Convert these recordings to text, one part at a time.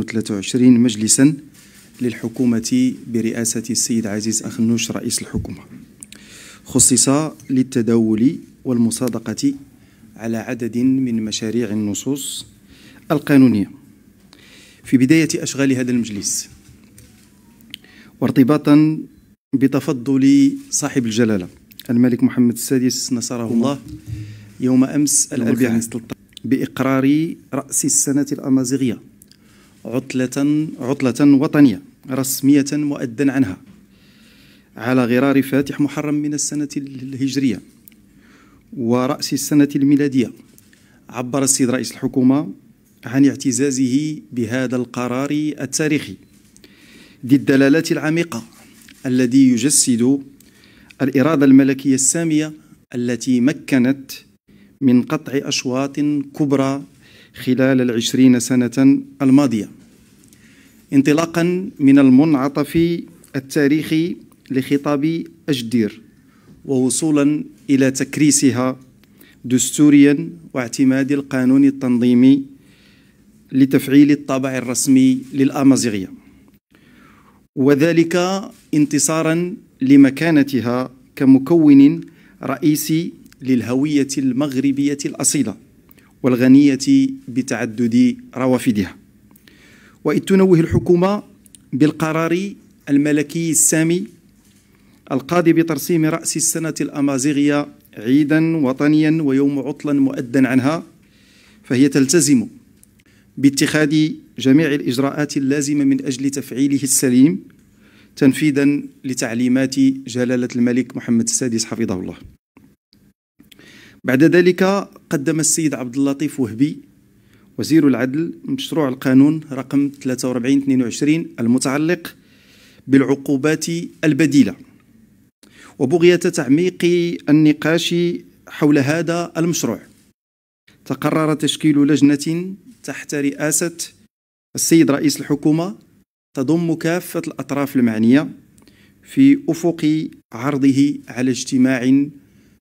2023 مجلسا للحكومة برئاسة السيد عزيز أخنوش رئيس الحكومة خصص للتداول والمصادقة على عدد من مشاريع النصوص القانونية في بداية أشغال هذا المجلس وارتباطا بتفضل صاحب الجلالة الملك محمد السادس نصره الله يوم أمس الأربعاء بإقرار رأس السنة الأمازيغية عطلة عطلة وطنية رسمية مؤدا عنها على غرار فاتح محرم من السنة الهجرية ورأس السنة الميلادية عبر السيد رئيس الحكومة عن اعتزازه بهذا القرار التاريخي ذي الدلالات العميقة الذي يجسد الإرادة الملكية السامية التي مكنت من قطع أشواط كبرى خلال العشرين سنة الماضية انطلاقا من المنعطف التاريخي لخطاب أجدير ووصولا إلى تكريسها دستوريا واعتماد القانون التنظيمي لتفعيل الطابع الرسمي للأمازيغية وذلك انتصارا لمكانتها كمكون رئيسي للهوية المغربية الأصيلة والغنية بتعدد روافدها وإذ تنوه الحكومة بالقرار الملكي السامي القاضي بترسيم رأس السنة الأمازيغية عيدا وطنيا ويوم عطلا مؤدا عنها فهي تلتزم باتخاذ جميع الإجراءات اللازمة من أجل تفعيله السليم تنفيذا لتعليمات جلالة الملك محمد السادس حفظه الله بعد ذلك قدم السيد عبد اللطيف وهبي وزير العدل مشروع القانون رقم 4322 المتعلق بالعقوبات البديلة وبغية تعميق النقاش حول هذا المشروع تقرر تشكيل لجنة تحت رئاسة السيد رئيس الحكومة تضم كافة الأطراف المعنية في أفق عرضه على اجتماع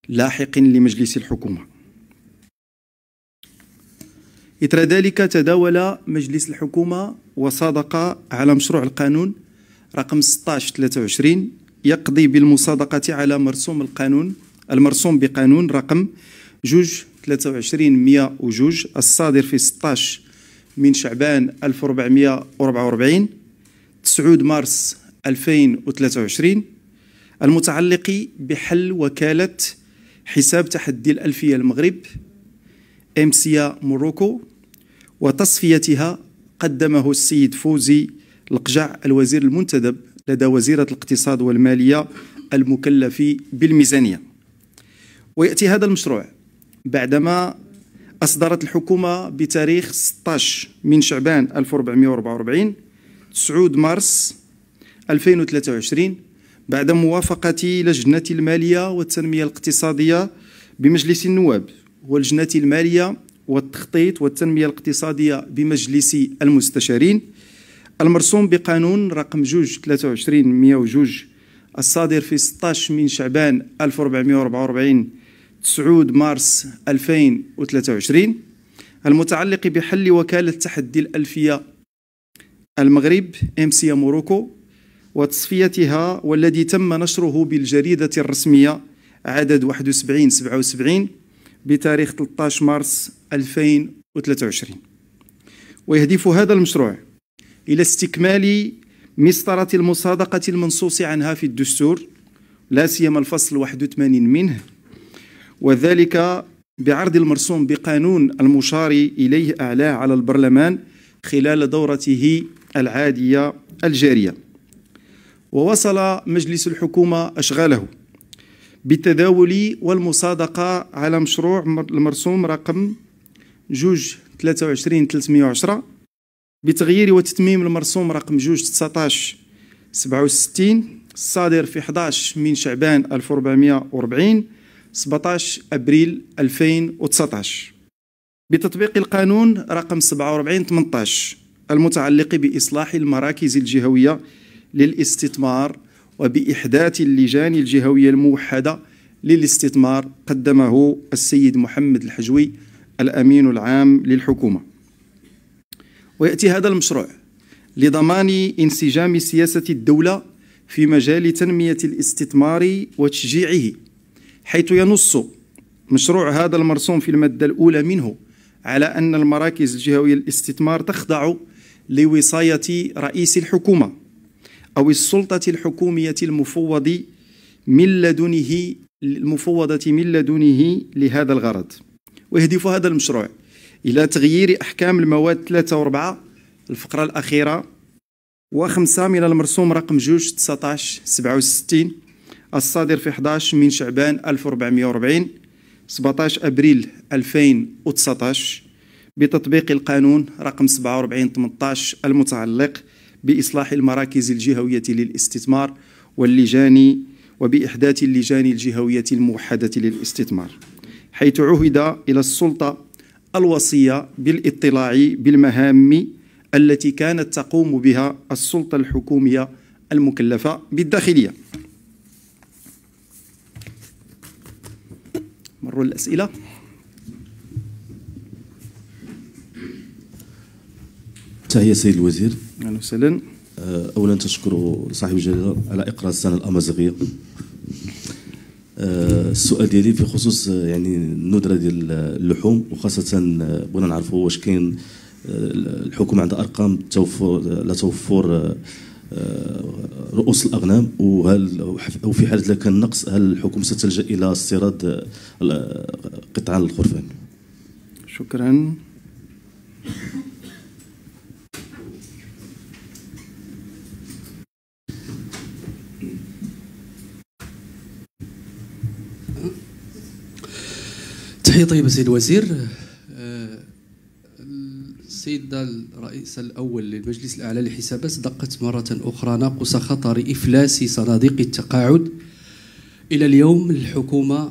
لاحق لمجلس الحكومة إثر ذلك تداول مجلس الحكومة وصادق على مشروع القانون رقم 1623 يقضي بالمصادقة على مرسوم القانون المرسوم بقانون رقم جوج 23 وجوج الصادر في 16 من شعبان 1444 9 مارس 2023 المتعلق بحل وكالة حساب تحدي الألفية المغرب إمسيا موروكو وتصفيتها قدمه السيد فوزي القجع الوزير المنتدب لدى وزيرة الاقتصاد والمالية المكلف بالميزانية ويأتي هذا المشروع بعدما أصدرت الحكومة بتاريخ 16 من شعبان 1444 9 مارس 2023 بعد موافقة لجنة المالية والتنمية الاقتصادية بمجلس النواب ولجنة المالية والتخطيط والتنمية الاقتصادية بمجلس المستشارين المرسوم بقانون رقم 223 23 102 الصادر في 16 من شعبان 1444 9 مارس 2023 المتعلق بحل وكالة تحدي الألفية المغرب ام سي موروكو وتصفيتها والذي تم نشره بالجريدة الرسمية عدد 71 77 بتاريخ 13 مارس 2023 ويهدف هذا المشروع إلى استكمال مسطرة المصادقة المنصوص عنها في الدستور لا سيما الفصل 81 منه وذلك بعرض المرسوم بقانون المشار إليه أعلاه على البرلمان خلال دورته العادية الجارية ووصل مجلس الحكومة أشغاله بالتداول والمصادقة على مشروع المرسوم رقم جوج 23 310 بتغيير وتتميم المرسوم رقم جوج 19 67 الصادر في 11 من شعبان 1440 17 أبريل 2019 بتطبيق القانون رقم 47 18 المتعلق بإصلاح المراكز الجهوية للاستثمار وبإحداث اللجان الجهوية الموحدة للاستثمار قدمه السيد محمد الحجوي الأمين العام للحكومة ويأتي هذا المشروع لضمان انسجام سياسة الدولة في مجال تنمية الاستثمار وتشجيعه حيث ينص مشروع هذا المرسوم في المادة الأولى منه على أن المراكز الجهوية للاستثمار تخضع لوصاية رئيس الحكومة أو السلطة الحكومية المفوض من لدنه المفوضة من لدنه لهذا الغرض ويهدف هذا المشروع إلى تغيير أحكام المواد 3 و4 الفقرة الأخيرة و 5 من المرسوم رقم 2 19 67 الصادر في 11 من شعبان 1440 17 أبريل 2019 بتطبيق القانون رقم 47 18 المتعلق بإصلاح المراكز الجهوية للاستثمار واللجان وبإحداث اللجان الجهوية الموحدة للاستثمار حيث عهد إلى السلطة الوصية بالاطلاع بالمهام التي كانت تقوم بها السلطة الحكومية المكلفة بالداخلية مروا الأسئلة تحية سيد الوزير أهلا وسهلا آه، أولا تشكر صاحب الجلالة على إقرار السنة الأمازيغية آه، السؤال ديالي في خصوص آه، يعني الندرة ديال اللحوم وخاصة بغينا نعرفوا واش كاين الحكومة عندها أرقام توفر لتوفر رؤوس الاغنام وهل وفي حاله كان نقص هل الحكومه ستلجا الى استيراد قطعان الخرفان شكرا تحية طيبة سيد الوزير آه، السيد الرئيس الأول للمجلس الأعلى للحسابات دقت مرة أخرى ناقص خطر إفلاس صناديق التقاعد إلى اليوم الحكومة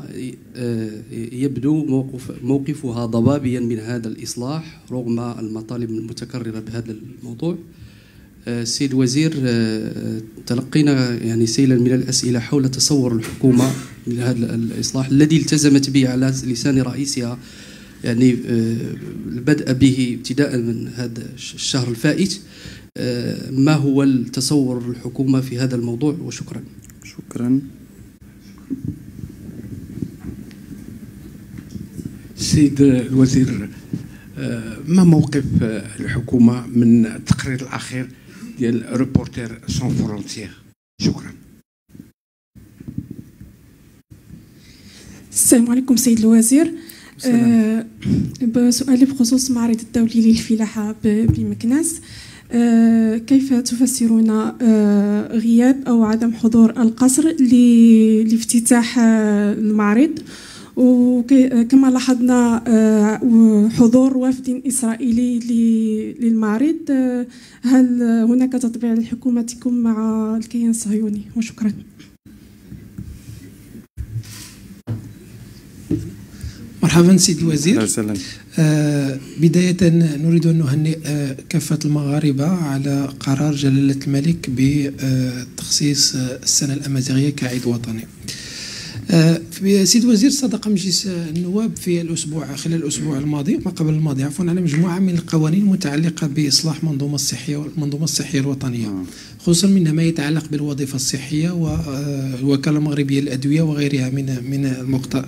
آه، يبدو موقف موقفها ضبابيا من هذا الإصلاح رغم المطالب المتكررة بهذا الموضوع السيد آه، الوزير تلقينا يعني سيلا من الأسئلة حول تصور الحكومة من هذا الإصلاح الذي التزمت به على لسان رئيسها يعني آه، البدء به ابتداء من هذا الشهر الفائت آه، ما هو التصور الحكومة في هذا الموضوع وشكرا شكرا سيد الوزير آه، ما موقف الحكومة من التقرير الأخير ديال ريبورتير سون فرونتيير شكرا السلام عليكم سيد الوزير آه بسؤالي بخصوص المعرض الدولي للفلاحة بمكناس آه كيف تفسرون آه غياب أو عدم حضور القصر لافتتاح آه، المعرض وكما لاحظنا آه، حضور وفد إسرائيلي للمعرض آه، هل هناك تطبيع لحكومتكم مع الكيان الصهيوني وشكرا مرحبا سيدي الوزير آه بداية نريد أن نهنئ كافة المغاربة على قرار جلالة الملك بتخصيص السنة الأمازيغية كعيد وطني آه، سيد الوزير صدق مجلس النواب في الأسبوع خلال الأسبوع الماضي ما قبل الماضي عفوا على مجموعة من القوانين المتعلقة بإصلاح منظومة الصحية المنظومة الصحية الوطنية آه. خصوصا ما يتعلق بالوظيفه الصحيه والوكاله آه، المغربيه للادويه وغيرها من من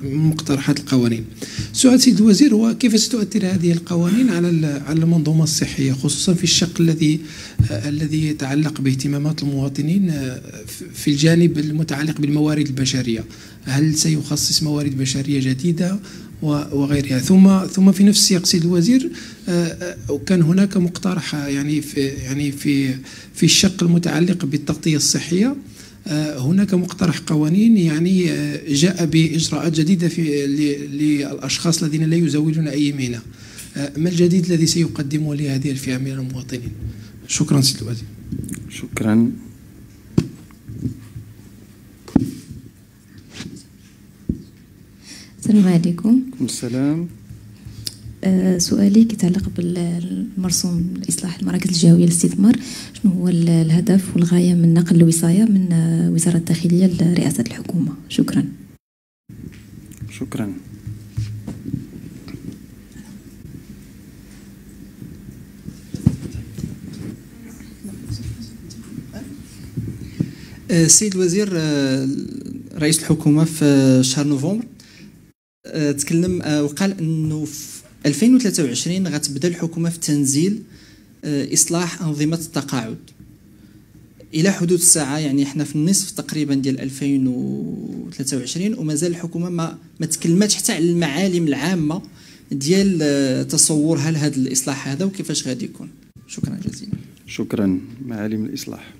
مقترحات القوانين. سؤال سيد الوزير هو كيف ستؤثر هذه القوانين على على المنظومه الصحيه خصوصا في الشق الذي آه، الذي يتعلق باهتمامات المواطنين آه، في الجانب المتعلق بالموارد البشريه. هل سيخصص موارد بشريه جديده وغيرها ثم ثم في نفس السياق سيد الوزير آه، آه، كان هناك مقترح آه، يعني في يعني في في الشق المتعلق بالتغطيه الصحيه هناك مقترح قوانين يعني جاء باجراءات جديده في للاشخاص الذين لا يزوجون اي مهنه ما الجديد الذي سيقدمه لهذه الفئه من المواطنين شكرا سيد الوزير شكرا السلام عليكم السلام أه، سؤالي كيتعلق بالمرسوم الاصلاح المراكز الجهويه للاستثمار شنو هو الهدف والغايه من نقل الوصايه من وزاره الداخليه لرئاسه الحكومه شكرا شكرا السيد أه، الوزير أه، رئيس الحكومه في شهر نوفمبر تكلم آه، وقال انه في 2023 غتبدا الحكومه في تنزيل آه، اصلاح انظمه التقاعد الى حدود الساعه يعني احنا في النصف تقريبا ديال 2023 ومازال الحكومه ما ما تكلمتش حتى على المعالم العامه ديال آه، تصورها لهذا الاصلاح هذا وكيفاش غادي يكون شكرا جزيلا شكرا معالم الاصلاح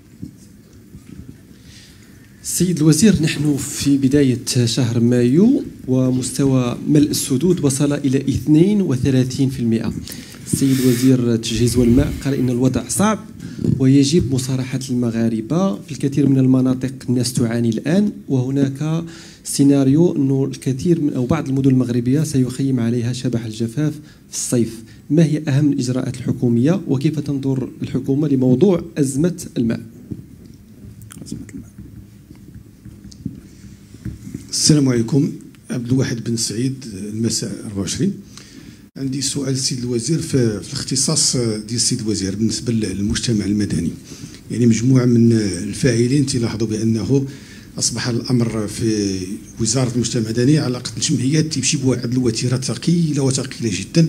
سيد الوزير نحن في بداية شهر مايو ومستوى ملء السدود وصل إلى 32% السيد وزير التجهيز والماء قال إن الوضع صعب ويجب مصارحة المغاربة في الكثير من المناطق الناس تعاني الآن وهناك سيناريو أنه الكثير من أو بعض المدن المغربية سيخيم عليها شبح الجفاف في الصيف ما هي أهم الإجراءات الحكومية وكيف تنظر الحكومة لموضوع أزمة الماء أزمة الماء السلام عليكم عبد الواحد بن سعيد المساء 24 عندي سؤال سيد الوزير في, الاختصاص ديال السيد الوزير بالنسبه للمجتمع المدني يعني مجموعه من الفاعلين تلاحظوا بانه اصبح الامر في وزاره المجتمع المدني على علاقه الجمعيات تمشي بواحد الوتيره ثقيله وثقيله جدا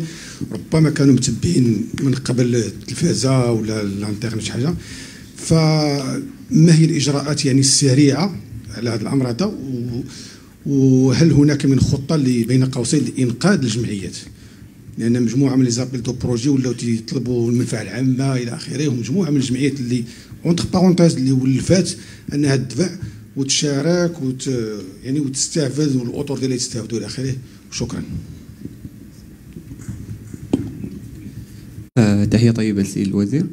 ربما كانوا متبعين من قبل التلفازه ولا الانترنت شي حاجه فما هي الاجراءات يعني السريعه على هذا الامر هذا وهل هناك من خطه اللي بين قوسين لانقاذ الجمعيات لان مجموعه من لي زابيل دو بروجي ولاو تيطلبوا المنفعه العامه الى اخره ومجموعه من الجمعيات اللي اونتر بارونتيز اللي ولفات انها تدفع وتشارك وت يعني وتستافد والاطر ديالها يستافدوا الى اخره وشكرا آه، تحيه طيبه للسيد الوزير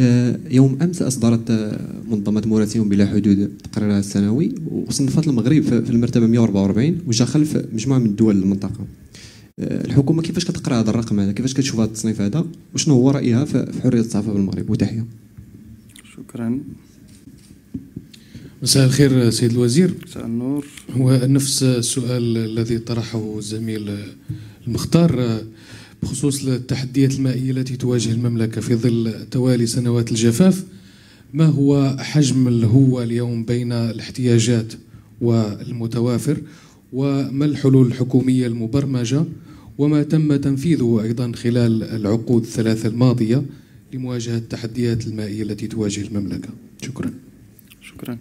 آه، يوم امس اصدرت آه، منظمه مراسلون بلا حدود تقريرها السنوي وصنفت المغرب في المرتبه 144 وجا خلف مجموعه من الدول المنطقه آه، الحكومه كيفاش كتقرا هذا الرقم هذا كيفاش كتشوف هذا التصنيف هذا وشنو هو رايها في حريه الصحافه في المغرب وتحيه شكرا مساء الخير سيد الوزير مساء النور هو نفس السؤال الذي طرحه الزميل المختار بخصوص التحديات المائية التي تواجه المملكة في ظل توالي سنوات الجفاف ما هو حجم الهوة اليوم بين الاحتياجات والمتوافر وما الحلول الحكومية المبرمجة وما تم تنفيذه أيضا خلال العقود الثلاثة الماضية لمواجهة التحديات المائية التي تواجه المملكة شكرا شكرا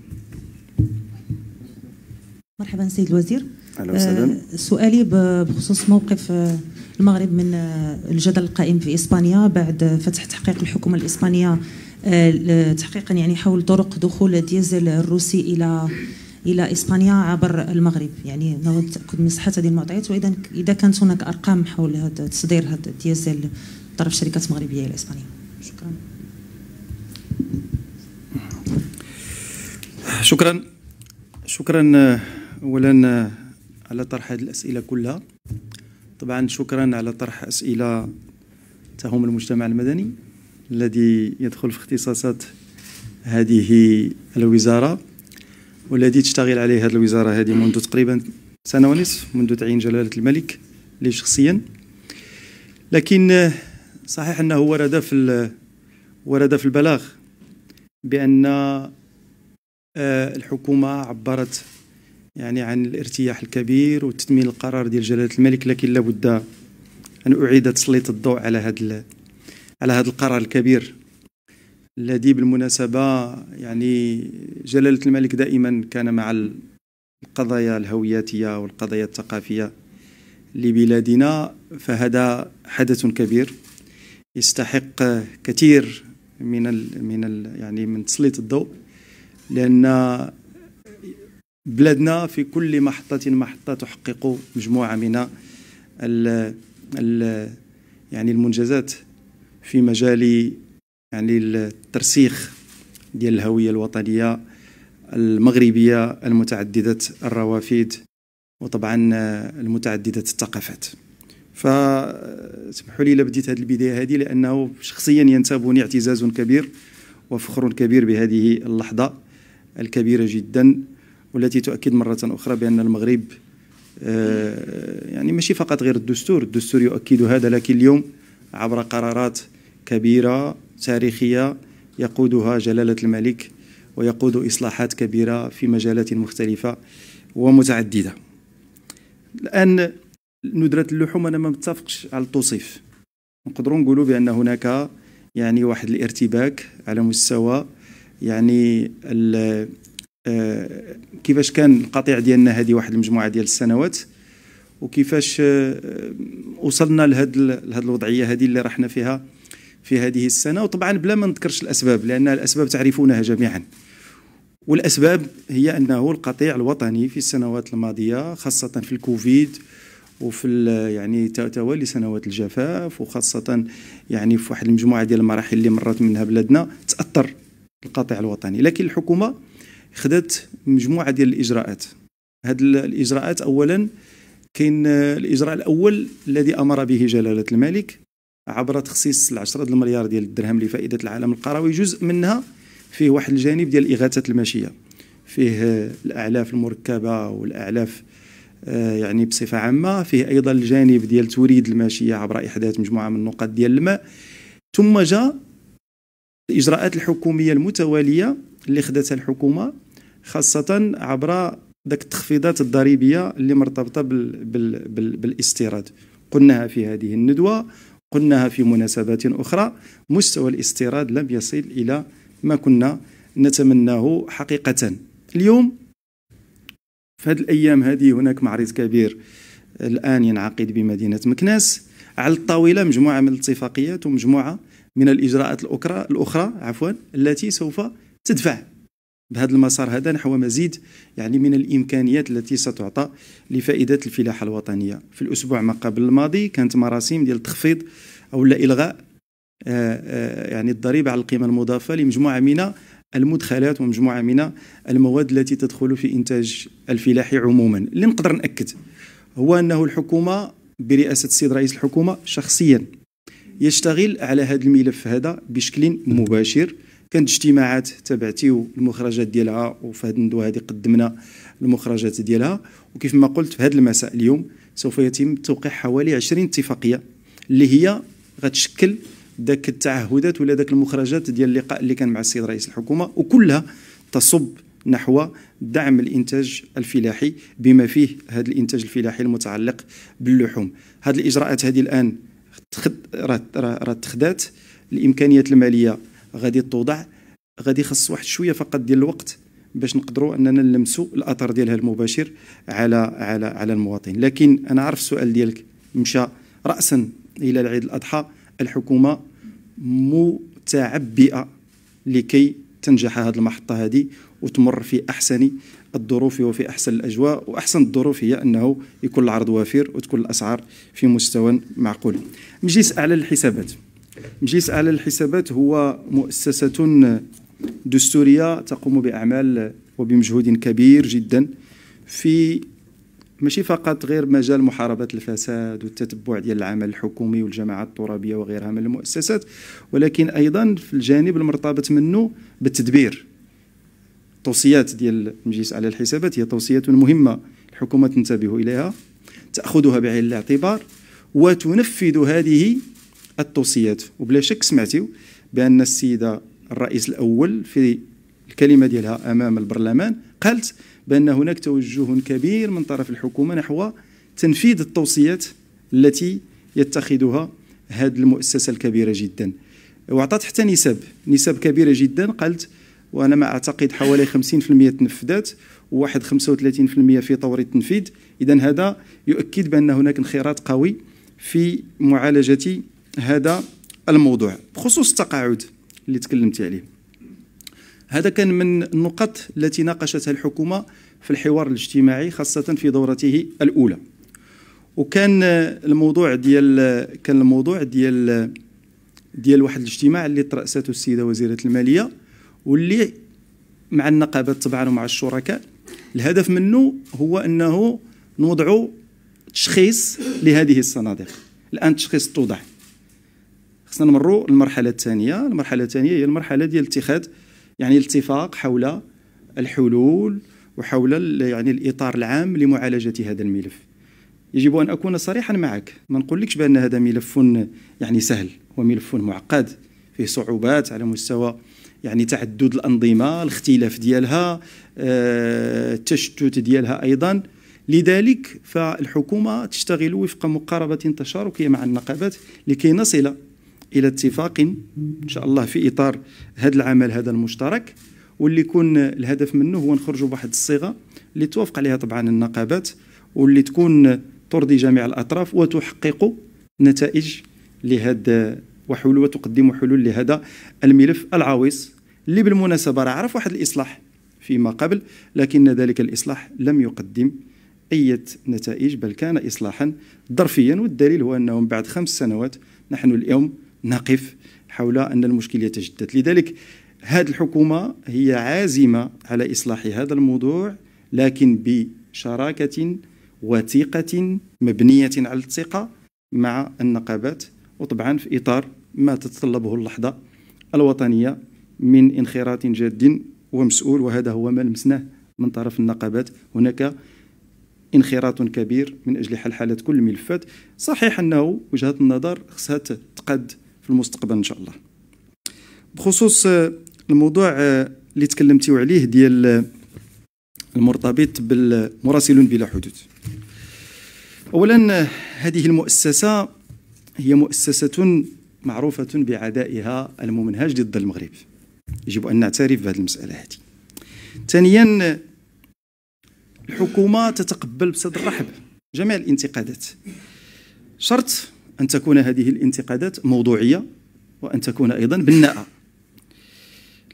مرحبا سيد الوزير أهلا وسهلا آه، سؤالي بخصوص موقف آه، المغرب من آه، الجدل القائم في إسبانيا بعد فتح تحقيق الحكومة الإسبانية آه، تحقيقا يعني حول طرق دخول الديزل الروسي إلى الى اسبانيا عبر المغرب يعني نود تاكد من صحه هذه المعطيات واذا اذا كانت هناك ارقام حول هذا تصدير هذا الديزل من طرف شركات مغربيه الى اسبانيا شكرا شكرا شكرا آه، اولا على طرح هذه الاسئله كلها طبعا شكرا على طرح أسئلة تهم المجتمع المدني الذي يدخل في اختصاصات هذه الوزارة والذي تشتغل عليه هذه الوزارة هذه منذ تقريبا سنة ونصف منذ تعيين جلالة الملك لي شخصيا لكن صحيح أنه ورد في ورد في البلاغ بأن آه، الحكومة عبرت يعني عن الارتياح الكبير وتتمين القرار ديال جلاله الملك لكن لابد ان اعيد تسليط الضوء على هذا على هذا القرار الكبير الذي بالمناسبه يعني جلاله الملك دائما كان مع القضايا الهوياتيه والقضايا الثقافيه لبلادنا فهذا حدث كبير يستحق كثير من ال من ال يعني من تسليط الضوء لان بلادنا في كل محطة محطة تحقق مجموعة من ال ال يعني المنجزات في مجال يعني الترسيخ ديال الهوية الوطنية المغربية المتعددة الروافد وطبعا المتعددة الثقافات فسمحوا لي بديت هذه البداية هذه لأنه شخصيا ينتابني اعتزاز كبير وفخر كبير بهذه اللحظة الكبيرة جدا والتي تؤكد مرة أخرى بأن المغرب آه، يعني ماشي فقط غير الدستور الدستور يؤكد هذا لكن اليوم عبر قرارات كبيرة تاريخية يقودها جلالة الملك ويقود إصلاحات كبيرة في مجالات مختلفة ومتعددة الآن ندرة اللحوم أنا ما متفقش على التوصيف نقدروا نقولوا بأن هناك يعني واحد الارتباك على مستوى يعني آه، كيفاش كان القطيع ديالنا هذه واحد المجموعه ديال السنوات وكيفاش آه، وصلنا لهذ لهاد الوضعيه هذه اللي رحنا فيها في هذه السنه وطبعا بلا ما نذكرش الاسباب لان الاسباب تعرفونها جميعا والاسباب هي انه القطيع الوطني في السنوات الماضيه خاصه في الكوفيد وفي يعني توالي سنوات الجفاف وخاصه يعني في واحد المجموعه ديال المراحل اللي مرت منها بلادنا تاثر القطيع الوطني لكن الحكومه خدات مجموعه ديال الاجراءات هاد الاجراءات اولا كاين آه، الاجراء الاول الذي امر به جلاله الملك عبر تخصيص العشرة المليار ديال الدرهم لفائده العالم القروي جزء منها فيه واحد الجانب ديال اغاثه الماشيه فيه آه، الاعلاف المركبه والاعلاف آه، يعني بصفه عامه فيه ايضا الجانب ديال توريد الماشيه عبر احداث مجموعه من النقاط ديال الماء ثم جاء الاجراءات الحكوميه المتواليه اللي خدتها الحكومه خاصة عبر ذاك التخفيضات الضريبية اللي مرتبطة بال بال بال بالاستيراد قلناها في هذه الندوة قلناها في مناسبات أخرى مستوى الاستيراد لم يصل إلى ما كنا نتمناه حقيقة اليوم في هذه الأيام هذه هناك معرض كبير الآن ينعقد بمدينة مكناس على الطاولة مجموعة من الاتفاقيات ومجموعة من الإجراءات الأخرى, الأخرى عفوا التي سوف تدفع بهذا المسار هذا نحو مزيد يعني من الامكانيات التي ستعطى لفائده الفلاحه الوطنيه في الاسبوع ما قبل الماضي كانت مراسيم ديال تخفيض او لا الغاء آه، آه، يعني الضريبه على القيمه المضافه لمجموعه من المدخلات ومجموعه من المواد التي تدخل في انتاج الفلاحي عموما اللي نقدر ناكد هو انه الحكومه برئاسه السيد رئيس الحكومه شخصيا يشتغل على هذا الملف هذا بشكل مباشر كانت اجتماعات تبعتي والمخرجات ديالها وفي هذه الندوه هذه قدمنا المخرجات ديالها وكيف ما قلت في هذا المساء اليوم سوف يتم توقيع حوالي 20 اتفاقيه اللي هي غتشكل ذاك التعهدات ولا ذاك المخرجات ديال اللقاء اللي كان مع السيد رئيس الحكومه وكلها تصب نحو دعم الانتاج الفلاحي بما فيه هذا الانتاج الفلاحي المتعلق باللحوم هذه الاجراءات هذه الان راه تخدات الامكانيات الماليه غادي توضع غادي خص واحد شويه فقط ديال الوقت باش نقدروا اننا نلمسوا الاثر ديالها المباشر على على على المواطن لكن انا عارف السؤال ديالك مشى راسا الى العيد الاضحى الحكومه متعبئه لكي تنجح هذه المحطه هذه وتمر في احسن الظروف وفي احسن الاجواء واحسن الظروف هي انه يكون العرض وافر وتكون الاسعار في مستوى معقول مجلس اعلى الحسابات مجلس أعلى الحسابات هو مؤسسة دستورية تقوم بأعمال وبمجهود كبير جدا في ماشي فقط غير مجال محاربة الفساد والتتبع ديال العمل الحكومي والجماعات الترابية وغيرها من المؤسسات ولكن أيضا في الجانب المرتبط منه بالتدبير توصيات ديال المجلس على الحسابات هي توصيات مهمة الحكومة تنتبه إليها تأخذها بعين الاعتبار وتنفذ هذه التوصيات وبلا شك سمعتيو بان السيده الرئيس الاول في الكلمه ديالها امام البرلمان قالت بان هناك توجه كبير من طرف الحكومه نحو تنفيذ التوصيات التي يتخذها هذه المؤسسه الكبيره جدا وعطات حتى نسب نسب كبيره جدا قالت وانا ما اعتقد حوالي 50% تنفذات و 35% في طور التنفيذ اذا هذا يؤكد بان هناك انخراط قوي في معالجه هذا الموضوع بخصوص التقاعد اللي تكلمت عليه هذا كان من النقط التي ناقشتها الحكومة في الحوار الاجتماعي خاصة في دورته الأولى وكان الموضوع ديال كان الموضوع ديال ديال واحد الاجتماع اللي ترأسته السيدة وزيرة المالية واللي مع النقابات طبعا ومع الشركاء الهدف منه هو أنه نوضعوا تشخيص لهذه الصناديق الآن التشخيص توضح خصنا نمروا المرحله الثانيه المرحله الثانيه هي المرحله ديال اتخاذ يعني الاتفاق حول الحلول وحول يعني الاطار العام لمعالجه هذا الملف يجب ان اكون صريحا معك ما نقولكش بان هذا ملف يعني سهل هو ملف معقد فيه صعوبات على مستوى يعني تعدد الانظمه الاختلاف ديالها آه، التشتت ديالها ايضا لذلك فالحكومه تشتغل وفق مقاربه تشاركيه مع النقابات لكي نصل الى اتفاق ان شاء الله في اطار هذا العمل هذا المشترك واللي يكون الهدف منه هو نخرجوا بواحد الصيغه اللي توافق عليها طبعا النقابات واللي تكون ترضي جميع الاطراف وتحقق نتائج لهذا وحلول وتقدم حلول لهذا الملف العويص اللي بالمناسبه راه عرف واحد الاصلاح فيما قبل لكن ذلك الاصلاح لم يقدم اي نتائج بل كان اصلاحا ظرفيا والدليل هو انه من بعد خمس سنوات نحن اليوم نقف حول أن المشكل يتجدد لذلك هذه الحكومة هي عازمة على إصلاح هذا الموضوع لكن بشراكة وثيقة مبنية على الثقة مع النقابات وطبعا في إطار ما تتطلبه اللحظة الوطنية من انخراط جاد ومسؤول وهذا هو ما لمسناه من طرف النقابات هناك انخراط كبير من اجل حل حاله كل الملفات صحيح انه وجهه النظر خصها تقد في المستقبل ان شاء الله بخصوص آه، الموضوع آه، اللي تكلمتيو عليه ديال آه، المرتبط بالمراسلون بلا حدود اولا هذه المؤسسه هي مؤسسه معروفه بعدائها الممنهج ضد المغرب يجب ان نعترف بهذه المساله هذه ثانيا الحكومه تتقبل بصدر رحب جميع الانتقادات شرط أن تكون هذه الانتقادات موضوعية وأن تكون أيضا بناءة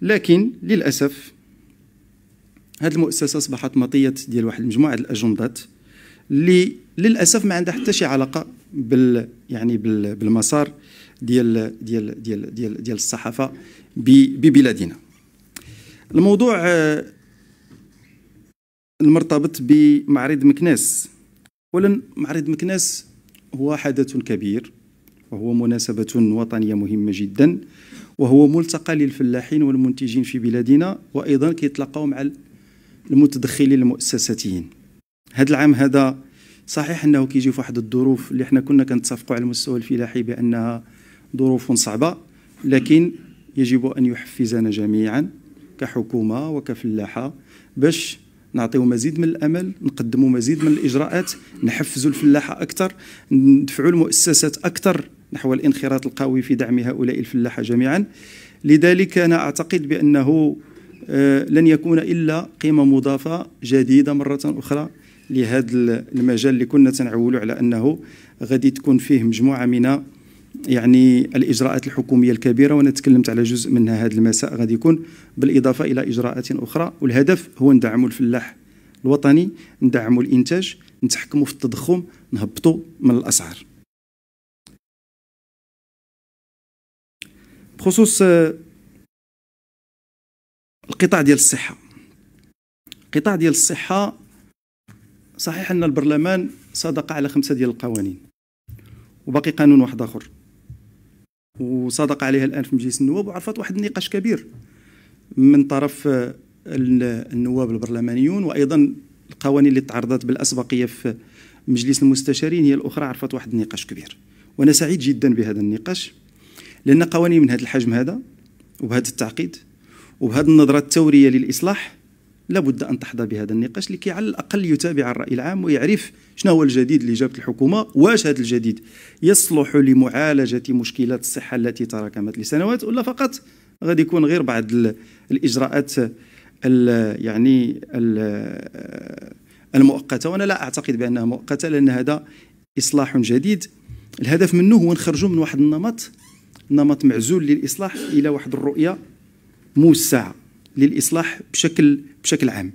لكن للأسف هذه المؤسسة أصبحت مطية ديال واحد المجموعة الأجندات اللي للأسف ما عندها حتى شي علاقة بال يعني بال بالمسار ديال ديال ديال ديال, ديال الصحافة ببلادنا الموضوع المرتبط بمعرض مكناس اولا معرض مكناس هو حدث كبير وهو مناسبة وطنية مهمة جدا وهو ملتقى للفلاحين والمنتجين في بلادنا وأيضا كيتلاقاو مع المتدخلين المؤسساتيين هذا العام هذا صحيح أنه كيجي في واحد الظروف اللي احنا كنا كنتفقوا على المستوى الفلاحي بأنها ظروف صعبة لكن يجب أن يحفزنا جميعا كحكومة وكفلاحة باش نعطيه مزيد من الامل نقدموا مزيد من الاجراءات نحفزوا الفلاحه اكثر ندفعوا المؤسسات اكثر نحو الانخراط القوي في دعم هؤلاء الفلاحه جميعا لذلك انا اعتقد بانه آه، لن يكون الا قيمه مضافه جديده مره اخرى لهذا المجال اللي كنا تنعولوا على انه غادي تكون فيه مجموعه من يعني الاجراءات الحكوميه الكبيره وانا تكلمت على جزء منها هذا المساء غادي يكون بالاضافه الى اجراءات اخرى والهدف هو ندعموا الفلاح الوطني ندعموا الانتاج نتحكموا في التضخم نهبطوا من الاسعار بخصوص آه، القطاع ديال الصحه القطاع ديال الصحه صحيح ان البرلمان صادق على خمسه ديال القوانين وباقي قانون واحد اخر وصادق عليها الان في مجلس النواب وعرفت واحد النقاش كبير من طرف آه، النواب البرلمانيون وايضا القوانين اللي تعرضت بالاسبقيه في مجلس المستشارين هي الاخرى عرفت واحد النقاش كبير وانا سعيد جدا بهذا النقاش لان قوانين من هذا الحجم هذا وبهذا التعقيد وبهذه النظره التوريه للاصلاح لابد أن تحظى بهذا النقاش لكي على الأقل يتابع الرأي العام ويعرف شنو هو الجديد اللي جابت الحكومة واش هذا الجديد يصلح لمعالجة مشكلات الصحة التي تراكمت لسنوات ولا فقط غادي يكون غير بعض الإجراءات ال يعني ال المؤقتة وأنا لا أعتقد بأنها مؤقتة لأن هذا إصلاح جديد الهدف منه هو نخرجوا من واحد النمط نمط معزول للإصلاح إلى واحد الرؤية موسعة للاصلاح بشكل بشكل عام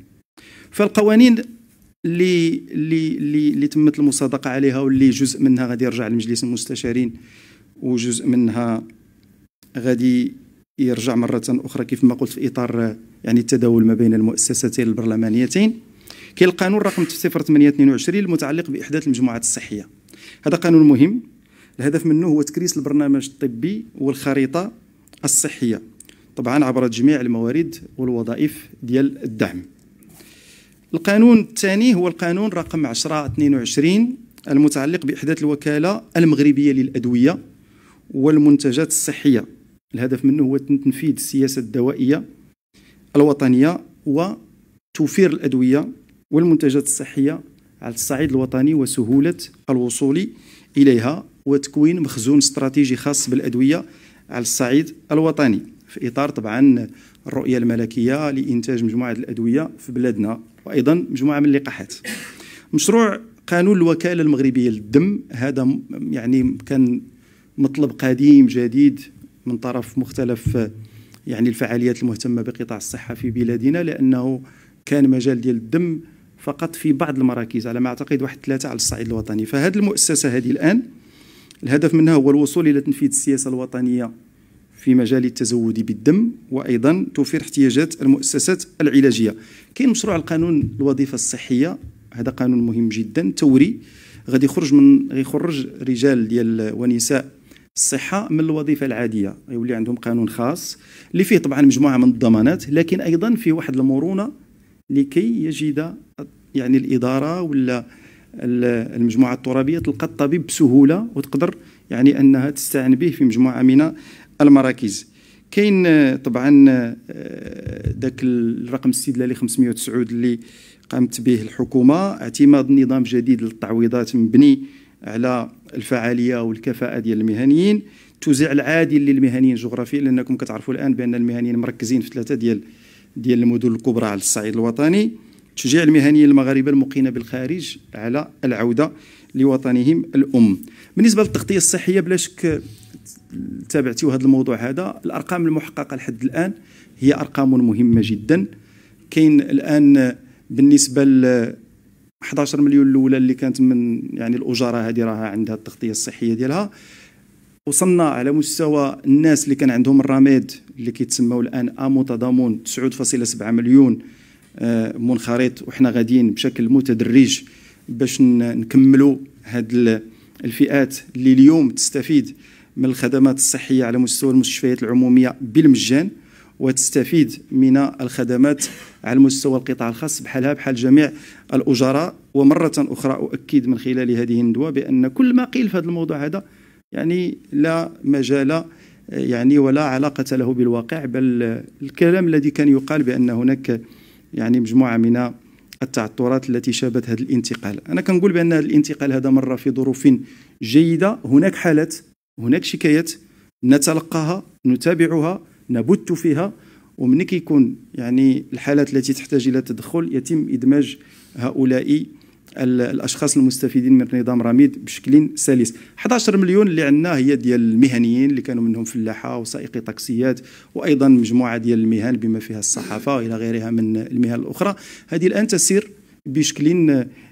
فالقوانين اللي اللي اللي, اللي تمت المصادقه عليها واللي جزء منها غادي يرجع لمجلس المستشارين وجزء منها غادي يرجع مرة أخرى كيف ما قلت في إطار يعني التداول ما بين المؤسستين البرلمانيتين كاين القانون رقم 0822 المتعلق بإحداث المجموعات الصحية هذا قانون مهم الهدف منه هو تكريس البرنامج الطبي والخريطة الصحية طبعا عبر جميع الموارد والوظائف ديال الدعم القانون الثاني هو القانون رقم 1022 المتعلق بإحداث الوكالة المغربية للأدوية والمنتجات الصحية الهدف منه هو تنفيذ السياسة الدوائية الوطنية وتوفير الأدوية والمنتجات الصحية على الصعيد الوطني وسهولة الوصول إليها وتكوين مخزون استراتيجي خاص بالأدوية على الصعيد الوطني في اطار طبعا الرؤيه الملكيه لانتاج مجموعه الادويه في بلادنا وايضا مجموعه من اللقاحات مشروع قانون الوكاله المغربيه للدم هذا يعني كان مطلب قديم جديد من طرف مختلف يعني الفعاليات المهتمه بقطاع الصحه في بلادنا لانه كان مجال ديال الدم فقط في بعض المراكز على ما اعتقد واحد ثلاثه على الصعيد الوطني فهذه المؤسسه هذه الان الهدف منها هو الوصول الى تنفيذ السياسه الوطنيه في مجال التزود بالدم وايضا توفير احتياجات المؤسسات العلاجيه كاين مشروع القانون الوظيفه الصحيه هذا قانون مهم جدا ثوري غادي يخرج من يخرج رجال ديال ونساء الصحه من الوظيفه العاديه يولي عندهم قانون خاص اللي فيه طبعا مجموعه من الضمانات لكن ايضا فيه واحد المرونه لكي يجد يعني الاداره ولا المجموعه الترابيه تلقى الطبيب بسهوله وتقدر يعني انها تستعن به في مجموعه من المراكز كاين آه، طبعا ذاك آه، الرقم الاستدلالي 509 اللي قامت به الحكومه اعتماد نظام جديد للتعويضات مبني على الفعاليه والكفاءه ديال المهنيين توزيع العادل للمهنيين جغرافيا لانكم كتعرفوا الان بان المهنيين مركزين في ثلاثه ديال ديال المدن الكبرى على الصعيد الوطني تشجيع المهنيين المغاربه المقيمين بالخارج على العوده لوطنهم الام بالنسبه للتغطيه الصحيه بلا شك تابعتيو هذا الموضوع هذا الارقام المحققه لحد الان هي ارقام مهمه جدا كاين الان بالنسبه ل 11 مليون الاولى اللي كانت من يعني الاجره هذه راها عندها التغطيه الصحيه ديالها وصلنا على مستوى الناس اللي كان عندهم الرماد اللي كيتسموا الان اموتضامون 9.7 مليون آه، منخرط وحنا غاديين بشكل متدرج باش نكملوا هاد الفئات اللي اليوم تستفيد من الخدمات الصحيه على مستوى المستشفيات العموميه بالمجان وتستفيد من الخدمات على مستوى القطاع الخاص بحالها بحال جميع الاجراء ومره اخرى اؤكد من خلال هذه الندوه بان كل ما قيل في هذا الموضوع هذا يعني لا مجال يعني ولا علاقه له بالواقع بل الكلام الذي كان يقال بان هناك يعني مجموعه من التعثرات التي شابت هذا الانتقال انا كنقول بان هذا الانتقال هذا مره في ظروف جيده هناك حالات هناك شكايات نتلقاها نتابعها نبت فيها ومن كيكون يعني الحالات التي تحتاج الى تدخل يتم ادماج هؤلاء الاشخاص المستفيدين من نظام راميد بشكل سلس 11 مليون اللي عندنا هي ديال المهنيين اللي كانوا منهم فلاحه وسائقي طاكسيات وايضا مجموعه ديال المهن بما فيها الصحافه والى غيرها من المهن الاخرى هذه الان تسير بشكل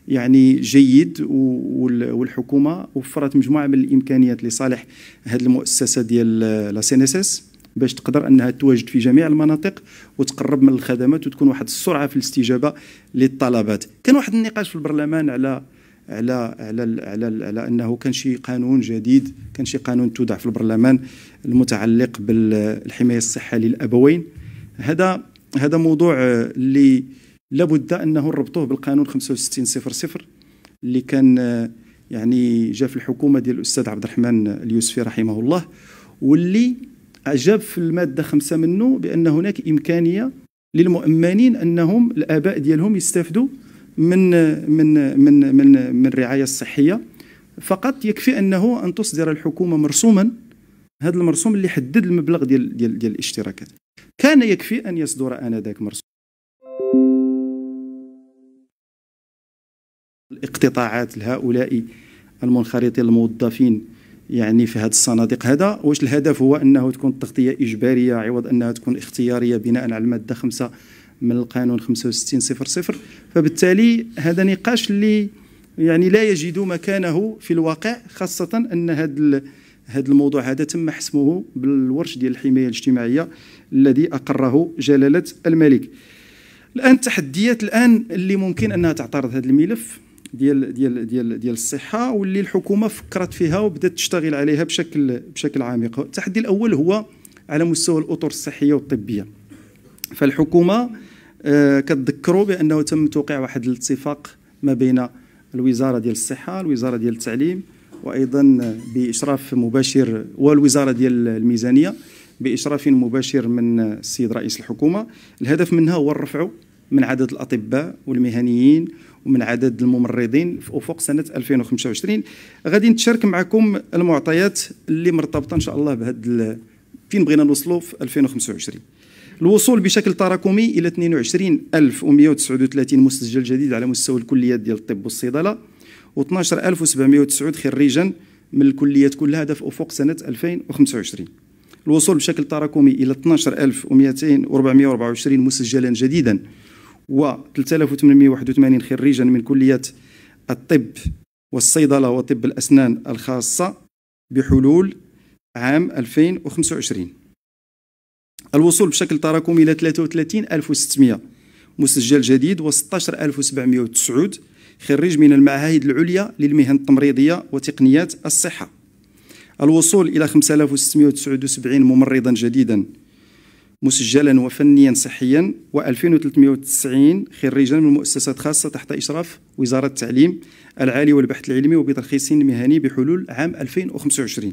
يعني جيد والحكومه وفرت مجموعه من الامكانيات لصالح هذه المؤسسه ديال لا سي باش تقدر انها تواجد في جميع المناطق وتقرب من الخدمات وتكون واحد السرعه في الاستجابه للطلبات كان واحد النقاش في البرلمان على على على على, على, على انه كان شي قانون جديد كان شي قانون تودع في البرلمان المتعلق بالحمايه الصحيه للابوين هذا هذا موضوع اللي لابد انه نربطوه بالقانون 6500 اللي كان آه، يعني جاء في الحكومه ديال الاستاذ عبد الرحمن اليوسفي رحمه الله واللي اجاب في الماده خمسة منه بان هناك امكانيه للمؤمنين انهم الاباء ديالهم يستافدوا من آه، من آه، من من من الرعايه الصحيه فقط يكفي انه ان تصدر الحكومه مرسوما هذا المرسوم اللي حدد المبلغ ديال ديال ديال الاشتراكات كان يكفي ان يصدر انذاك مرسوم الاقتطاعات لهؤلاء المنخرطين الموظفين يعني في هذه الصناديق هذا واش الهدف هو انه تكون التغطيه اجباريه عوض انها تكون اختياريه بناء على الماده 5 من القانون 6500 فبالتالي هذا نقاش اللي يعني لا يجد مكانه في الواقع خاصه ان هذا هذا الموضوع هذا تم حسمه بالورش ديال الحمايه الاجتماعيه الذي اقره جلاله الملك الان التحديات الان اللي ممكن انها تعترض هذا الملف ديال ديال ديال ديال الصحه واللي الحكومه فكرت فيها وبدات تشتغل عليها بشكل بشكل عميق التحدي الاول هو على مستوى الاطر الصحيه والطبيه فالحكومه آه، كتذكروا بانه تم توقيع واحد الاتفاق ما بين الوزاره ديال الصحه الوزاره ديال التعليم وايضا باشراف مباشر والوزاره ديال الميزانيه باشراف مباشر من السيد رئيس الحكومه الهدف منها هو الرفع من عدد الأطباء والمهنيين ومن عدد الممرضين وفوق سنة 2025 غادي نتشارك معكم المعطيات اللي مرتبطة إن شاء الله بهذا فين بغينا نوصلوا في 2025 الوصول بشكل تراكمي الى 22139 مسجل جديد على مستوى الكليات ديال الطب والصيدله و12709 خريجا من الكليات كلها هذا في افق سنه 2025 الوصول بشكل تراكمي الى 12224 مسجلا جديدا و 3881 خريجا من كليات الطب والصيدلة وطب الأسنان الخاصة بحلول عام 2025 الوصول بشكل تراكمي إلى 33600 مسجل جديد و 16709 خريج من المعاهد العليا للمهن التمريضية وتقنيات الصحة الوصول إلى 5679 ممرضا جديدا مسجلا وفنيا صحيا و2390 خريجا من مؤسسات خاصة تحت إشراف وزارة التعليم العالي والبحث العلمي وبترخيص مهني بحلول عام 2025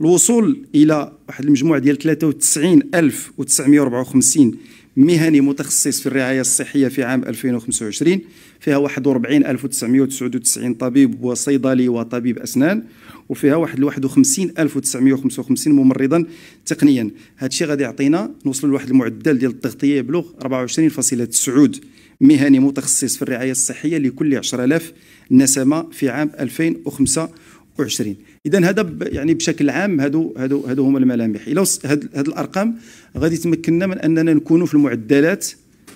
الوصول إلى واحد المجموعة ديال 93954 مهني متخصص في الرعاية الصحية في عام 2025 فيها 41999 طبيب وصيدلي وطبيب أسنان وفيها 51955 ممرضا تقنيا هذا الشيء غادي يعطينا نوصلوا لواحد المعدل ديال التغطية يبلغ 24.9 مهني متخصص في الرعاية الصحية لكل 10000 نسمة في عام 2025 اذا هذا يعني بشكل عام هادو هادو هادو هما الملامح الى هاد, هاد الارقام غادي تمكننا من اننا نكونوا في المعدلات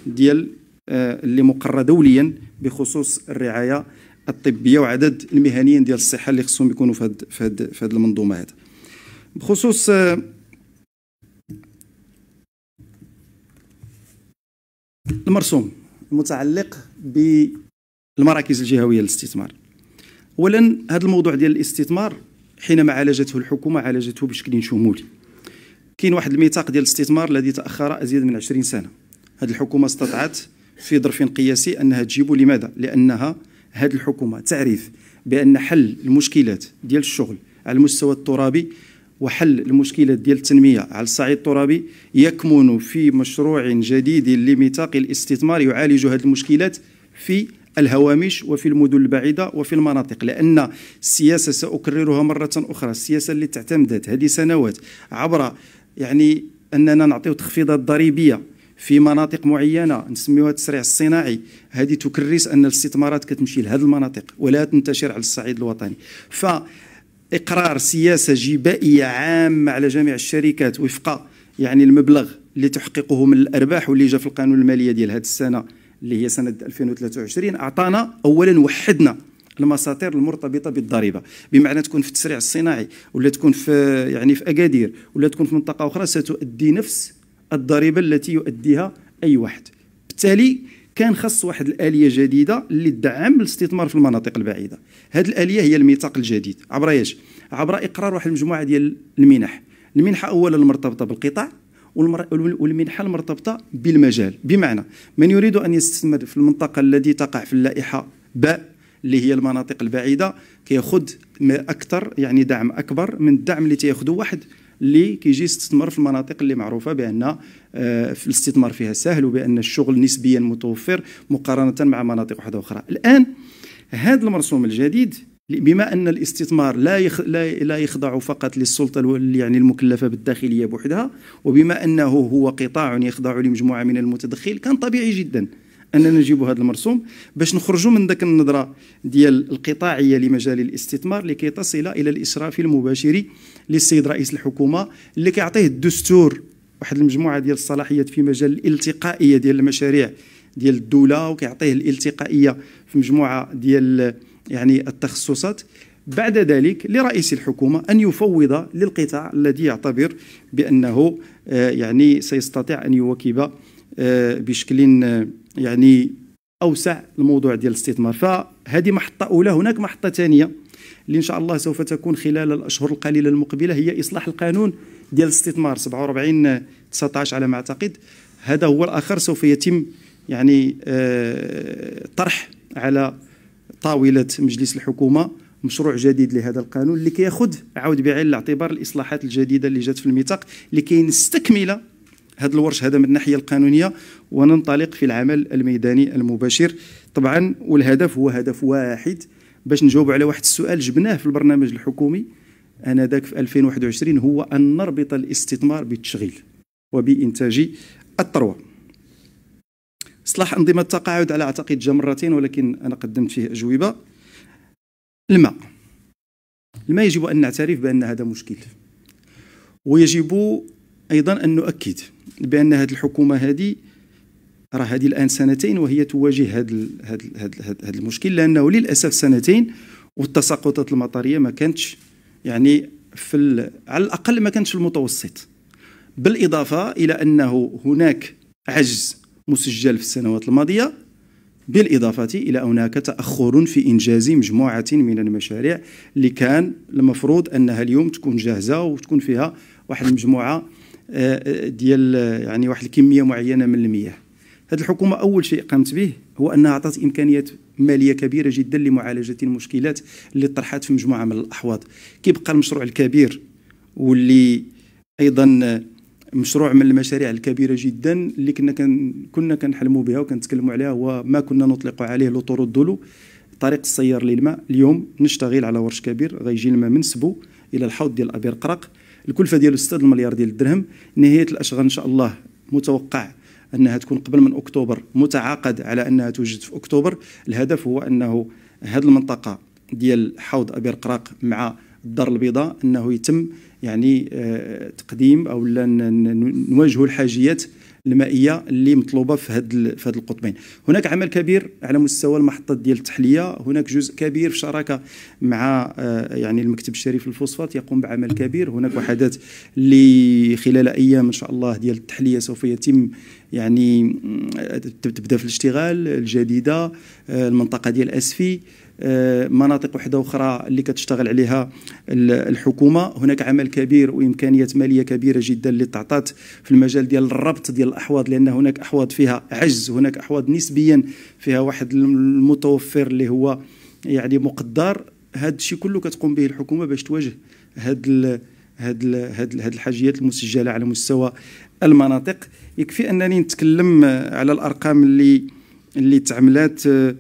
ديال آه، اللي مقره دوليا بخصوص الرعايه الطبيه وعدد المهنيين ديال الصحه اللي خصهم يكونوا في هاد في هاد في هاد المنظومه هذا بخصوص آه، المرسوم المتعلق بالمراكز الجهويه للاستثمار اولا هذا الموضوع ديال الاستثمار حينما عالجته الحكومه عالجته بشكل شمولي كاين واحد الميثاق ديال الاستثمار الذي تاخر ازيد من 20 سنه هذه الحكومه استطاعت في ظرف قياسي انها تجيبه لماذا لانها هذه الحكومه تعرف بان حل المشكلات ديال الشغل على المستوى الترابي وحل المشكلات ديال التنميه على الصعيد الترابي يكمن في مشروع جديد لميثاق الاستثمار يعالج هذه المشكلات في الهوامش وفي المدن البعيدة وفي المناطق لأن السياسة سأكررها مرة أخرى السياسة اللي تعتمدت هذه سنوات عبر يعني أننا نعطيو تخفيضات ضريبية في مناطق معينه نسميوها التسريع الصناعي هذه تكرس ان الاستثمارات كتمشي لهذه المناطق ولا تنتشر على الصعيد الوطني فإقرار اقرار سياسه جبائيه عامه على جميع الشركات وفق يعني المبلغ اللي تحققه من الارباح واللي جا في القانون الماليه ديال هذه السنه اللي هي سنه 2023 اعطانا اولا وحدنا المساطير المرتبطه بالضريبه بمعنى تكون في التسريع الصناعي ولا تكون في يعني في اكادير ولا تكون في منطقه اخرى ستؤدي نفس الضريبه التي يؤديها اي واحد بالتالي كان خص واحد الاليه جديده اللي تدعم الاستثمار في المناطق البعيده هذه الاليه هي الميثاق الجديد عبر ايش عبر اقرار واحد المجموعه ديال المنح المنحه اولا المرتبطه بالقطاع والمنحه المرتبطه بالمجال بمعنى من يريد ان يستثمر في المنطقه التي تقع في اللائحه باء اللي هي المناطق البعيده كياخذ اكثر يعني دعم اكبر من الدعم اللي تياخذه واحد اللي كيجي يستثمر في المناطق اللي معروفه بان آه، في الاستثمار فيها سهل وبان الشغل نسبيا متوفر مقارنه مع مناطق واحده اخرى الان هذا المرسوم الجديد بما ان الاستثمار لا يخ... لا يخضع فقط للسلطه يعني المكلفه بالداخليه بوحدها وبما انه هو قطاع يخضع لمجموعه من المتدخل كان طبيعي جدا اننا نجيب هذا المرسوم باش نخرجوا من ذاك النظره ديال القطاعيه لمجال الاستثمار لكي تصل الى الاشراف المباشر للسيد رئيس الحكومه اللي كيعطيه الدستور واحد المجموعه ديال الصلاحيات في مجال الالتقائيه ديال المشاريع ديال الدوله وكيعطيه الالتقائيه في مجموعه ديال يعني التخصصات بعد ذلك لرئيس الحكومة أن يفوض للقطاع الذي يعتبر بأنه آه، يعني سيستطيع أن يواكب آه، بشكل آه، يعني أوسع الموضوع ديال الاستثمار فهذه محطة أولى هناك محطة ثانية اللي إن شاء الله سوف تكون خلال الأشهر القليلة المقبلة هي إصلاح القانون ديال الاستثمار 47 19 على ما أعتقد هذا هو الآخر سوف يتم يعني طرح على طاوله مجلس الحكومه مشروع جديد لهذا القانون اللي كياخذ عاود بعين الاعتبار الاصلاحات الجديده اللي جات في الميثاق لكي نستكمل هذا الورش هذا من الناحيه القانونيه وننطلق في العمل الميداني المباشر طبعا والهدف هو هدف واحد باش نجاوب على واحد السؤال جبناه في البرنامج الحكومي انذاك في 2021 هو ان نربط الاستثمار بالتشغيل وبانتاج الثروه اصلاح انظمه التقاعد على اعتقد جا مرتين ولكن انا قدمت فيه اجوبه الماء الماء يجب ان نعترف بان هذا مشكل ويجب ايضا ان نؤكد بان هذه الحكومه هذه راه هذه الان سنتين وهي تواجه هذا هذا المشكل لانه للاسف سنتين والتساقطات المطريه ما كانتش يعني في على الاقل ما كانتش في المتوسط بالاضافه الى انه هناك عجز مسجل في السنوات الماضية بالإضافة إلى هناك تأخر في إنجاز مجموعة من المشاريع اللي كان المفروض أنها اليوم تكون جاهزة وتكون فيها واحد المجموعة آه، آه، ديال آه، يعني واحد الكمية معينة من المياه هذه الحكومة أول شيء قامت به هو أنها أعطت إمكانيات مالية كبيرة جدا لمعالجة المشكلات اللي طرحت في مجموعة من الأحواض كيبقى المشروع الكبير واللي أيضا مشروع من المشاريع الكبيره جدا اللي كنا كن كنا كنحلموا بها وكنتكلموا عليها هو ما كنا نطلق عليه لطور الدلو طريق السيار للماء اليوم نشتغل على ورش كبير غيجي الماء من سبو الى الحوض ديال ابير قرق الكلفه ديالو 6 المليار ديال الدرهم نهايه الاشغال ان شاء الله متوقع انها تكون قبل من اكتوبر متعاقد على انها توجد في اكتوبر الهدف هو انه هذه المنطقه ديال حوض ابير قرق مع الدار البيضاء انه يتم يعني آه، تقديم او نواجه الحاجيات المائيه اللي مطلوبه في هذا في هذا القطبين هناك عمل كبير على مستوى المحطات ديال التحليه هناك جزء كبير في شراكه مع آه، يعني المكتب الشريف للفوسفات يقوم بعمل كبير هناك وحدات اللي خلال ايام ان شاء الله ديال التحليه سوف يتم يعني آه، تبدا في الاشتغال الجديده المنطقه ديال اسفي آه، مناطق وحده اخرى اللي كتشتغل عليها الحكومه هناك عمل كبير وامكانيات ماليه كبيره جدا اللي تعطات في المجال ديال الربط ديال الاحواض لان هناك احواض فيها عجز هناك احواض نسبيا فيها واحد المتوفر اللي هو يعني مقدر هذا الشيء كله كتقوم به الحكومه باش تواجه هاد هاد هاد هاد الحاجيات المسجله على مستوى المناطق يكفي انني نتكلم على الارقام اللي اللي تعملات آه،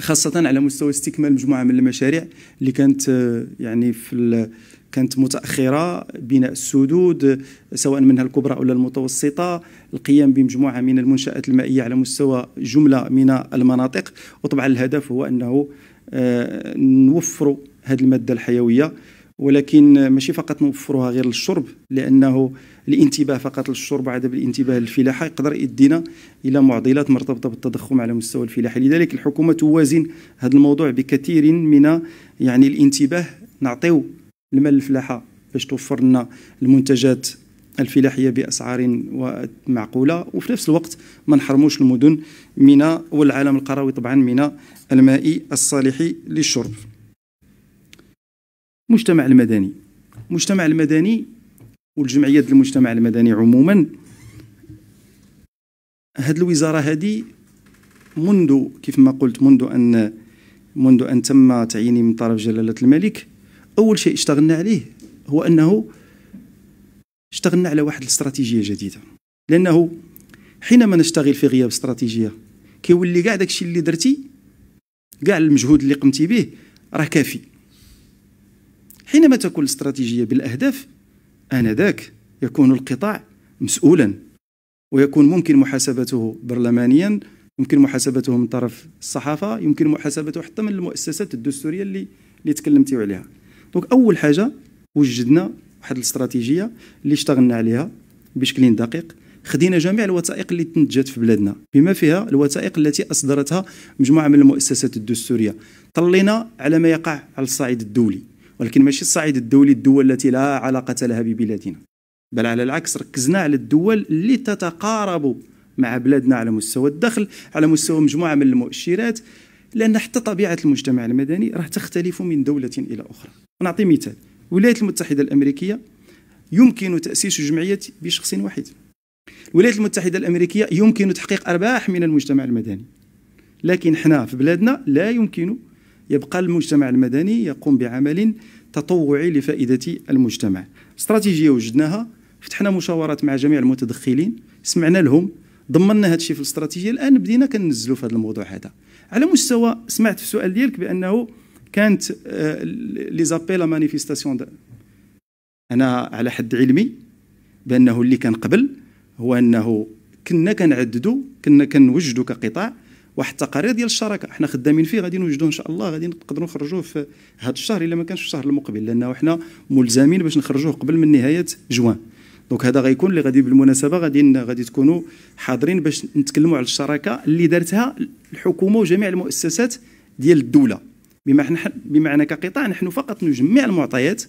خاصة على مستوى استكمال مجموعة من المشاريع اللي كانت آه، يعني في كانت متأخرة بناء السدود سواء منها الكبرى أو المتوسطة القيام بمجموعة من المنشآت المائية على مستوى جملة من المناطق وطبعا الهدف هو أنه آه، نوفر هذه المادة الحيوية ولكن ماشي فقط نوفرها غير للشرب لأنه الانتباه فقط للشرب وعدم الانتباه للفلاحه يقدر يدينا الى معضلات مرتبطه بالتضخم على مستوى الفلاحه لذلك الحكومه توازن هذا الموضوع بكثير من يعني الانتباه نعطيو المال الفلاحة باش توفر لنا المنتجات الفلاحيه باسعار معقوله وفي نفس الوقت ما نحرموش المدن من والعالم القروي طبعا من الماء الصالح للشرب المجتمع المدني المجتمع المدني والجمعيات المجتمع المدني عموما هذه الوزاره هذه منذ كيف ما قلت منذ ان منذ ان تم تعييني من طرف جلاله الملك اول شيء اشتغلنا عليه هو انه اشتغلنا على واحد الاستراتيجيه جديده لانه حينما نشتغل في غياب استراتيجيه كيولي كاع داكشي اللي درتي كاع المجهود اللي قمتي به راه كافي حينما تكون الاستراتيجيه بالاهداف آنذاك يكون القطاع مسؤولا ويكون ممكن محاسبته برلمانيا يمكن محاسبته من طرف الصحافه يمكن محاسبته حتى من المؤسسات الدستوريه اللي اللي تكلمتي عليها دونك اول حاجه وجدنا واحد الاستراتيجيه اللي اشتغلنا عليها بشكل دقيق خدينا جميع الوثائق اللي تنتجت في بلادنا بما فيها الوثائق التي اصدرتها مجموعه من المؤسسات الدستوريه طلينا على ما يقع على الصعيد الدولي ولكن ماشي الصعيد الدولي الدول التي لا علاقة لها ببلادنا بل على العكس ركزنا على الدول اللي تتقارب مع بلادنا على مستوى الدخل على مستوى مجموعة من المؤشرات لأن حتى طبيعة المجتمع المدني راه تختلف من دولة إلى أخرى نعطي مثال الولايات المتحدة الأمريكية يمكن تأسيس جمعية بشخص واحد الولايات المتحدة الأمريكية يمكن تحقيق أرباح من المجتمع المدني لكن حنا في بلادنا لا يمكن يبقى المجتمع المدني يقوم بعمل تطوعي لفائدة المجتمع استراتيجية وجدناها فتحنا مشاورات مع جميع المتدخلين سمعنا لهم ضمننا هذا الشيء في الاستراتيجية الآن بدينا كننزلوا في هذا الموضوع هذا على مستوى سمعت في السؤال ديالك بأنه كانت لي لا مانيفيستاسيون انا على حد علمي بانه اللي كان قبل هو انه كنا كنعددوا كنا كنوجدوا كقطاع واحد التقارير ديال الشراكه حنا خدامين فيه غادي نوجدوه ان شاء الله غادي نقدروا نخرجوه في هذا الشهر الا ما كانش في الشهر المقبل لانه حنا ملزمين باش نخرجوه قبل من نهايه جوان دونك هذا غيكون اللي غادي بالمناسبه غادي غادي تكونوا حاضرين باش نتكلموا على الشراكه اللي دارتها الحكومه وجميع المؤسسات ديال الدوله بمعنى بمعنى كقطاع نحن فقط نجمع المعطيات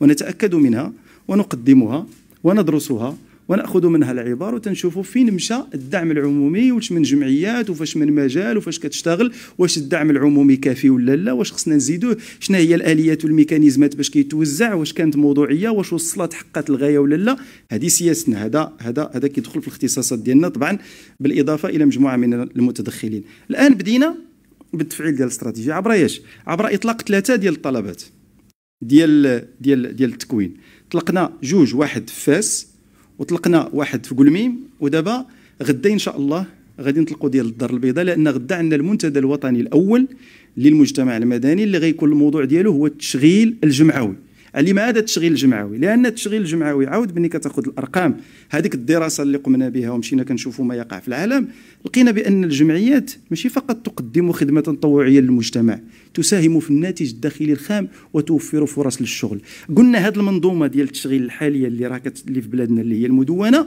ونتاكد منها ونقدمها وندرسها وناخذ منها العبار وتنشوفوا فين مشى الدعم العمومي واش من جمعيات وفاش من مجال وفاش كتشتغل واش الدعم العمومي كافي ولا لا واش خصنا نزيدوه شنو هي الاليات والميكانيزمات باش كيتوزع واش كانت موضوعيه واش وصلت حقات الغايه ولا لا هذه سياستنا هذا هذا هذا كيدخل في الاختصاصات ديالنا طبعا بالاضافه الى مجموعه من المتدخلين الان بدينا بالتفعيل ديال الاستراتيجيه عبر ايش عبر اطلاق ثلاثه ديال الطلبات ديال ديال ديال التكوين طلقنا جوج واحد فاس وطلقنا واحد في قلميم ودابا غدا ان شاء الله غادي نطلقوا ديال الدار البيضاء لان غدا عندنا المنتدى الوطني الاول للمجتمع المدني اللي غيكون الموضوع ديالو هو التشغيل الجمعوي على التشغيل الجمعوي لان التشغيل الجمعوي عاود ملي كتاخذ الارقام هذيك الدراسه اللي قمنا بها ومشينا كنشوفوا ما يقع في العالم لقينا بأن الجمعيات ماشي فقط تقدم خدمة تطوعية للمجتمع تساهم في الناتج الداخلي الخام وتوفر فرص للشغل قلنا هذه المنظومة ديال التشغيل الحالية اللي راه اللي في بلادنا اللي هي المدونة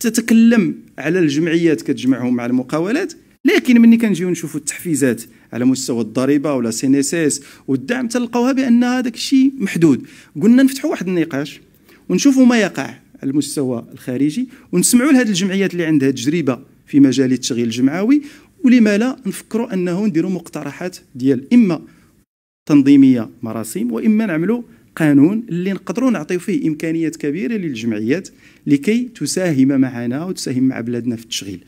تتكلم على الجمعيات كتجمعهم مع المقاولات لكن ملي كنجيو نشوفوا التحفيزات على مستوى الضريبه ولا سي والدعم تلقاوها بان هذاك الشيء محدود قلنا نفتحوا واحد النقاش ونشوفوا ما يقع على المستوى الخارجي ونسمعوا لهذه الجمعيات اللي عندها تجربه في مجال التشغيل الجمعوي ولما لا نفكروا انه نديروا مقترحات ديال اما تنظيميه مراسم واما نعملوا قانون اللي نقدروا نعطيو فيه امكانيات كبيره للجمعيات لكي تساهم معنا وتساهم مع بلادنا في التشغيل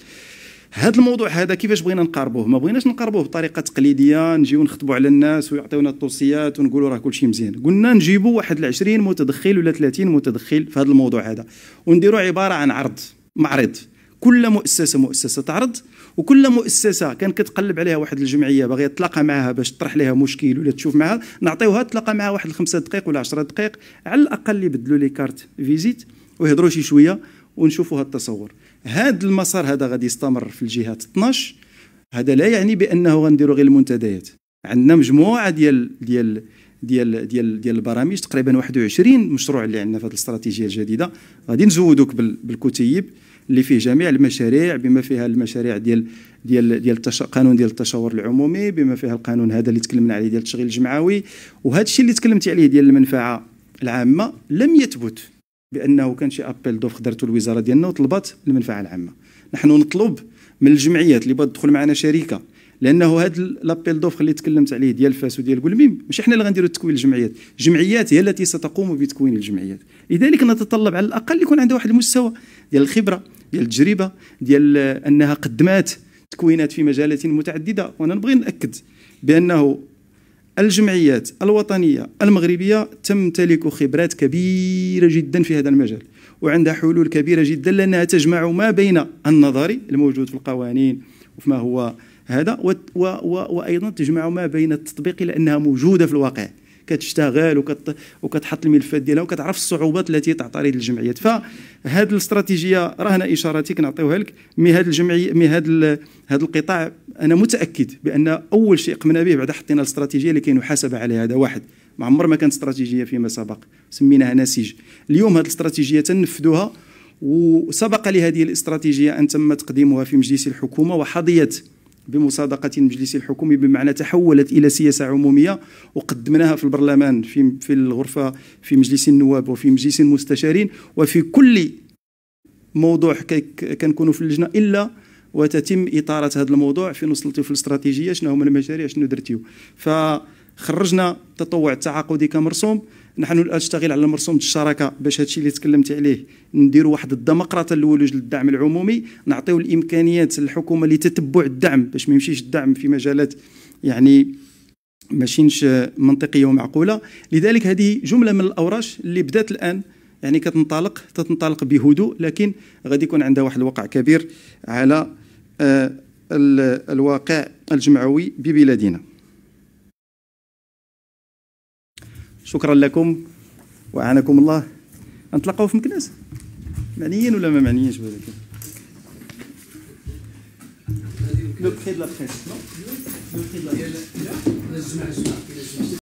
هذا الموضوع هذا كيفاش بغينا نقاربوه ما بغيناش نقاربوه بطريقه تقليديه نجيو نخطبوا على الناس ويعطيونا التوصيات ونقولوا راه كلشي مزيان قلنا نجيبوا واحد العشرين متدخل ولا 30 متدخل في هذا الموضوع هذا ونديروا عباره عن عرض معرض كل مؤسسه مؤسسه تعرض وكل مؤسسه كان كتقلب عليها واحد الجمعيه باغيه تلاقى معها باش تطرح لها مشكل ولا تشوف معها نعطيوها تلاقى معها واحد الخمسه دقائق ولا 10 دقائق على الاقل يبدلوا لي كارت فيزيت ويهضروا شي شويه ونشوفوا هذا التصور هذا المسار هذا غادي يستمر في الجهات 12 هذا لا يعني بانه غنديروا غير المنتديات عندنا مجموعه ديال ديال ديال ديال ديال البرامج تقريبا 21 مشروع اللي عندنا في هذه الاستراتيجيه الجديده غادي نزودوك بالكتيب اللي فيه جميع المشاريع بما فيها المشاريع ديال ديال ديال التش... قانون ديال التشاور العمومي بما فيها القانون هذا اللي تكلمنا عليه ديال التشغيل الجمعوي وهذا الشيء اللي تكلمتي عليه ديال المنفعه العامه لم يثبت بانه كان شي ابيل دوف درته الوزاره ديالنا وطلبت المنفعه العامه نحن نطلب من الجمعيات اللي بغات تدخل معنا شركه لانه هذا لابيل دوفر اللي تكلمت عليه ديال فاس وديال قلميم ماشي حنا اللي غنديروا تكوين الجمعيات الجمعيات هي التي ستقوم بتكوين الجمعيات لذلك نتطلب على الاقل يكون عندها واحد المستوى ديال الخبره ديال التجربه ديال انها قدمات تكوينات في مجالات متعدده وانا نبغي ناكد بانه الجمعيات الوطنيه المغربيه تمتلك خبرات كبيره جدا في هذا المجال وعندها حلول كبيره جدا لانها تجمع ما بين النظري الموجود في القوانين ما هو هذا وايضا تجمع ما بين التطبيق لانها موجوده في الواقع كتشتغل وكت وكتحط الملفات ديالها وكتعرف الصعوبات التي تعترض الجمعيات فهاد الاستراتيجيه رهنا اشاراتي كنعطيوها لك مي هاد الجمعيه مي هاد ال... هاد القطاع انا متاكد بان اول شيء قمنا به بعد حطينا الاستراتيجيه اللي كينحاسب عليها هذا واحد ما عمر ما كانت استراتيجيه فيما سبق سميناها نسيج اليوم هاد الاستراتيجيه تنفذوها وسبق لهذه الاستراتيجيه ان تم تقديمها في مجلس الحكومه وحظيت بمصادقة المجلس الحكومي بمعنى تحولت إلى سياسة عمومية وقدمناها في البرلمان في في الغرفة في مجلس النواب وفي مجلس المستشارين وفي كل موضوع كنكونوا في اللجنة إلا وتتم إطارة هذا الموضوع في نوصلتو في الاستراتيجية شنو هما المشاريع شنو درتيو فخرجنا التطوع التعاقدي كمرسوم نحن الان نشتغل على مرسوم الشراكه باش هادشي اللي تكلمت عليه نديروا واحد الدمقراطه للولوج للدعم العمومي نعطيو الامكانيات للحكومه لتتبع الدعم باش ما يمشيش الدعم في مجالات يعني ماشينش منطقيه ومعقوله لذلك هذه جمله من الاوراش اللي بدات الان يعني كتنطلق تتنطلق بهدوء لكن غادي يكون عندها واحد الوقع كبير على آه، الواقع الجمعوي ببلادنا شكرا لكم وأعانكم الله نتلاقاو في مكناس معنيين ولا ما معنيينش بهذاك لو بخي دو لا بريس نو لو بخي دو لا